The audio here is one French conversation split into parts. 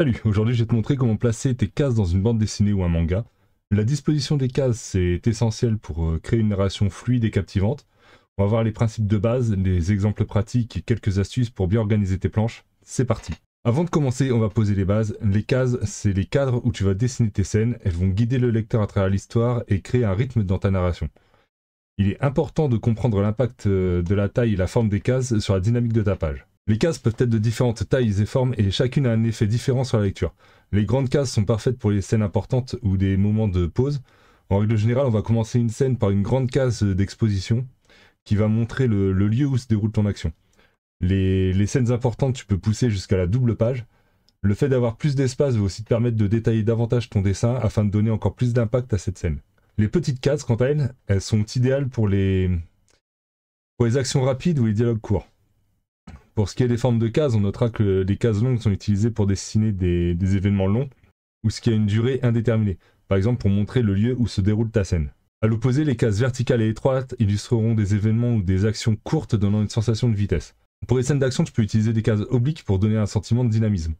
Salut, aujourd'hui je vais te montrer comment placer tes cases dans une bande dessinée ou un manga. La disposition des cases c'est essentiel pour euh, créer une narration fluide et captivante. On va voir les principes de base, les exemples pratiques et quelques astuces pour bien organiser tes planches. C'est parti Avant de commencer, on va poser les bases. Les cases, c'est les cadres où tu vas dessiner tes scènes. Elles vont guider le lecteur à travers l'histoire et créer un rythme dans ta narration. Il est important de comprendre l'impact euh, de la taille et la forme des cases sur la dynamique de ta page. Les cases peuvent être de différentes tailles et formes et chacune a un effet différent sur la lecture. Les grandes cases sont parfaites pour les scènes importantes ou des moments de pause. En règle générale, on va commencer une scène par une grande case d'exposition qui va montrer le, lieu où se déroule ton action. Les, scènes importantes, tu peux pousser jusqu'à la double page. Le fait d'avoir plus d'espace va aussi te permettre de détailler davantage ton dessin afin de donner encore plus d'impact à cette scène. Les petites cases, quant à elles, elles sont idéales pour les actions rapides ou les dialogues courts. Pour ce qui est des formes de cases, on notera que les cases longues sont utilisées pour dessiner des, événements longs ou ce qui a une durée indéterminée, par exemple pour montrer le lieu où se déroule ta scène. A l'opposé, les cases verticales et étroites illustreront des événements ou des actions courtes donnant une sensation de vitesse. Pour les scènes d'action, tu peux utiliser des cases obliques pour donner un sentiment de dynamisme.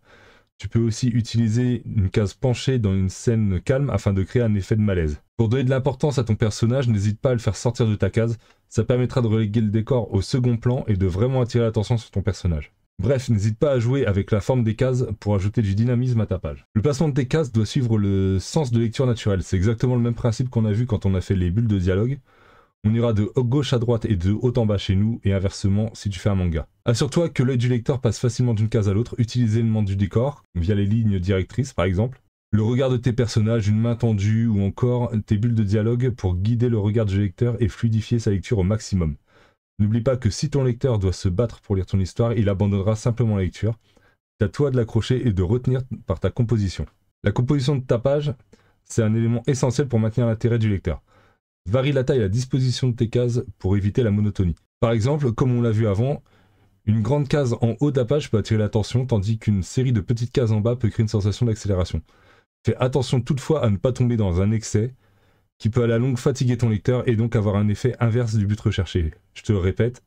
Tu peux aussi utiliser une case penchée dans une scène calme afin de créer un effet de malaise. Pour donner de l'importance à ton personnage, n'hésite pas à le faire sortir de ta case, ça permettra de reléguer le décor au second plan et de vraiment attirer l'attention sur ton personnage. Bref, n'hésite pas à jouer avec la forme des cases pour ajouter du dynamisme à ta page. Le placement de tes cases doit suivre le sens de lecture naturelle, c'est exactement le même principe qu'on a vu quand on a fait les bulles de dialogue, on ira de gauche à droite et de haut en bas chez nous, et inversement si tu fais un manga. Assure-toi que l'œil du lecteur passe facilement d'une case à l'autre, le l'élément du décor, via les lignes directrices par exemple, le regard de tes personnages, une main tendue ou encore tes bulles de dialogue pour guider le regard du lecteur et fluidifier sa lecture au maximum. N'oublie pas que si ton lecteur doit se battre pour lire ton histoire, il abandonnera simplement la lecture. C'est à toi de l'accrocher et de retenir par ta composition. La composition de ta page, c'est un élément essentiel pour maintenir l'intérêt du lecteur. Varie la taille et la disposition de tes cases pour éviter la monotonie. Par exemple, comme on l'a vu avant, une grande case en haut de page peut attirer l'attention, tandis qu'une série de petites cases en bas peut créer une sensation d'accélération. Fais attention toutefois à ne pas tomber dans un excès qui peut à la longue fatiguer ton lecteur et donc avoir un effet inverse du but recherché. Je te le répète,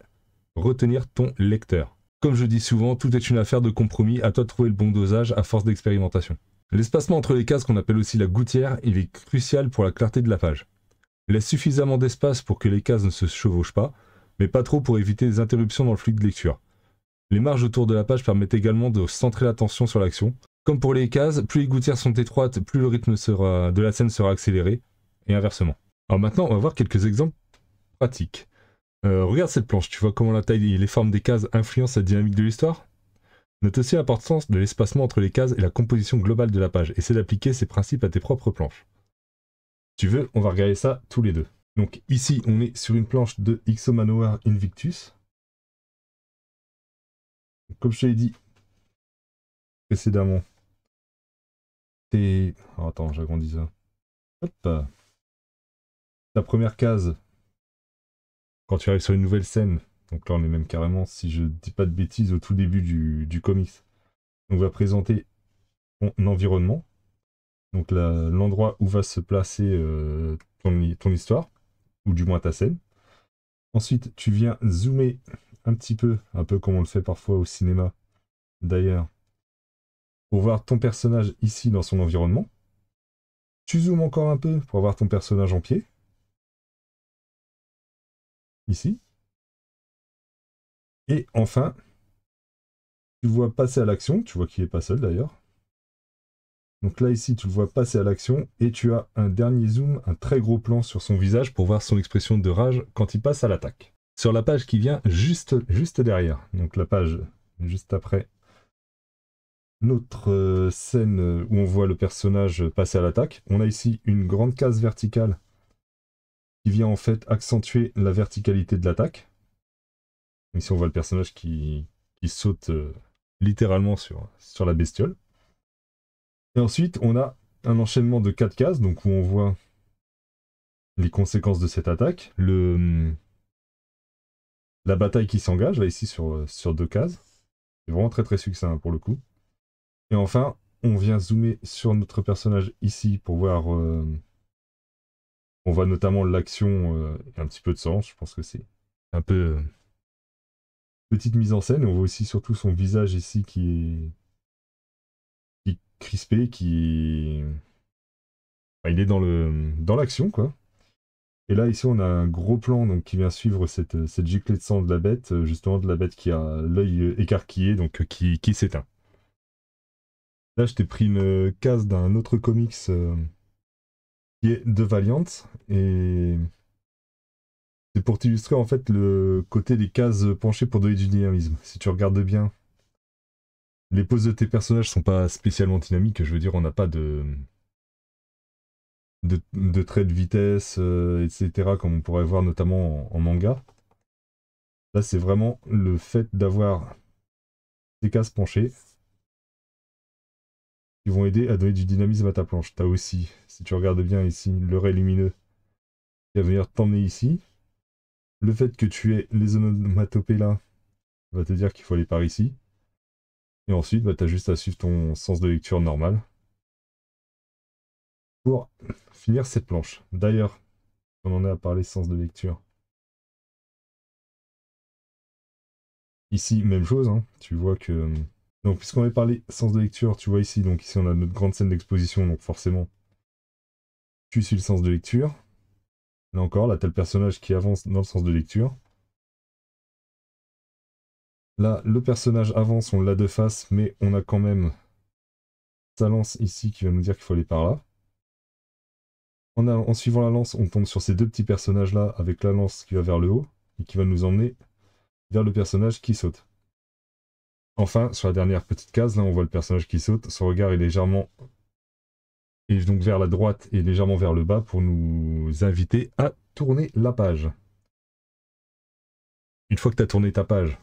retenir ton lecteur. Comme je dis souvent, tout est une affaire de compromis, à toi de trouver le bon dosage à force d'expérimentation. L'espacement entre les cases qu'on appelle aussi la gouttière, il est crucial pour la clarté de la page laisse suffisamment d'espace pour que les cases ne se chevauchent pas, mais pas trop pour éviter des interruptions dans le flux de lecture. Les marges autour de la page permettent également de centrer l'attention sur l'action. Comme pour les cases, plus les gouttières sont étroites, plus le rythme de la scène sera accéléré, et inversement. Alors maintenant, on va voir quelques exemples pratiques. Euh, regarde cette planche, tu vois comment la taille et les formes des cases influencent la dynamique de l'histoire Note aussi l'importance de l'espacement entre les cases et la composition globale de la page, essaie d'appliquer ces principes à tes propres planches tu veux, on va regarder ça tous les deux. Donc ici, on est sur une planche de Manoir Invictus. Comme je te l'ai dit précédemment, t'es... Oh, attends, j'agrandis ça. Ta première case, quand tu arrives sur une nouvelle scène, donc là on est même carrément, si je dis pas de bêtises, au tout début du, comics, on va présenter ton environnement, donc l'endroit où va se placer euh, ton, histoire, ou du moins ta scène. Ensuite, tu viens zoomer un petit peu, un peu comme on le fait parfois au cinéma d'ailleurs, pour voir ton personnage ici dans son environnement. Tu zoomes encore un peu pour voir ton personnage en pied. Ici. Et enfin, tu vois passer à l'action, tu vois qu'il est pas seul d'ailleurs, donc là, ici, tu le vois passer à l'action et tu as un dernier zoom, un très gros plan sur son visage pour voir son expression de rage quand il passe à l'attaque. Sur la page qui vient juste, juste derrière, donc la page juste après notre euh, scène où on voit le personnage passer à l'attaque, on a ici une grande case verticale qui vient en fait accentuer la verticalité de l'attaque. Ici, on voit le personnage qui, qui saute euh, littéralement sur, sur la bestiole. Et ensuite, on a un enchaînement de quatre cases, donc où on voit les conséquences de cette attaque, le, hmm, la bataille qui s'engage, là ici sur, euh, sur deux cases. C'est vraiment très très succinct hein, pour le coup. Et enfin, on vient zoomer sur notre personnage ici pour voir... Euh, on voit notamment l'action euh, et un petit peu de sang, je pense que c'est un peu... petite mise en scène, et on voit aussi surtout son visage ici qui est Crispé qui. il est dans le dans l'action, quoi. Et là, ici, on a un gros plan donc, qui vient suivre cette, cette giclée de sang de la bête, euh, justement de la bête qui a l'œil euh, écarquillé, donc euh, qui, qui s'éteint. Là, je t'ai pris une case d'un autre comics qui est de Valiant, et c'est pour t'illustrer en fait le côté des cases penchées pour donner du dynamisme. Si tu regardes bien, les poses de tes personnages sont pas spécialement dynamiques, je veux dire, on n'a pas de, de, de traits de vitesse, euh, etc., comme on pourrait voir notamment en, manga. Là, c'est vraiment le fait d'avoir des cases penchées qui vont aider à donner du dynamisme à ta planche. as aussi, si tu regardes bien ici, le ray lumineux qui va venir t'emmener ici. Le fait que tu aies les onomatopées là va te dire qu'il faut aller par ici. Et ensuite, bah, tu as juste à suivre ton sens de lecture normal pour finir cette planche. D'ailleurs, on en est à parler sens de lecture. Ici, même chose, hein. tu vois que... Donc, puisqu'on avait parlé sens de lecture, tu vois ici, donc ici on a notre grande scène d'exposition, donc forcément, tu suis le sens de lecture. Là encore, là, tu le personnage qui avance dans le sens de lecture. Là, le personnage avance, on l'a de face, mais on a quand même sa lance ici qui va nous dire qu'il faut aller par là. En, suivant la lance, on tombe sur ces deux petits personnages-là avec la lance qui va vers le haut et qui va nous emmener vers le personnage qui saute. Enfin, sur la dernière petite case, là, on voit le personnage qui saute. Son regard est légèrement donc vers la droite et légèrement vers le bas pour nous inviter à tourner la page. Une fois que tu as tourné ta page,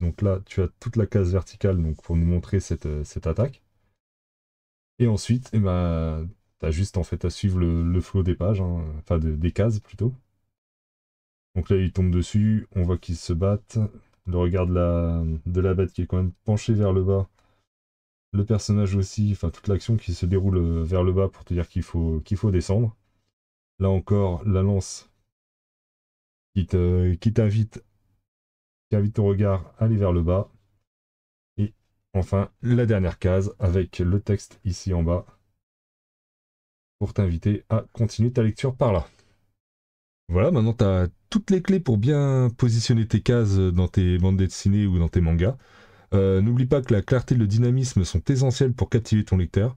donc là, tu as toute la case verticale donc, pour nous montrer cette, euh, cette attaque. Et ensuite, eh ben, tu as juste en fait à suivre le, flot des pages, hein, enfin de, des cases plutôt. Donc là, il tombe dessus, on voit qu'ils se battent. Le regard de la, de la bête qui est quand même penché vers le bas. Le personnage aussi, enfin toute l'action qui se déroule euh, vers le bas pour te dire qu'il faut, qu'il faut descendre. Là encore, la lance qui t'invite J'invite ton regard à aller vers le bas. Et enfin, la dernière case avec le texte ici en bas pour t'inviter à continuer ta lecture par là. Voilà, maintenant tu as toutes les clés pour bien positionner tes cases dans tes bandes dessinées ou dans tes mangas. Euh, n'oublie pas que la clarté et le dynamisme sont essentiels pour captiver ton lecteur.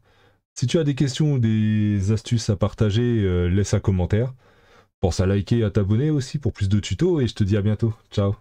Si tu as des questions ou des astuces à partager, euh, laisse un commentaire. Pense à liker et à t'abonner aussi pour plus de tutos et je te dis à bientôt. Ciao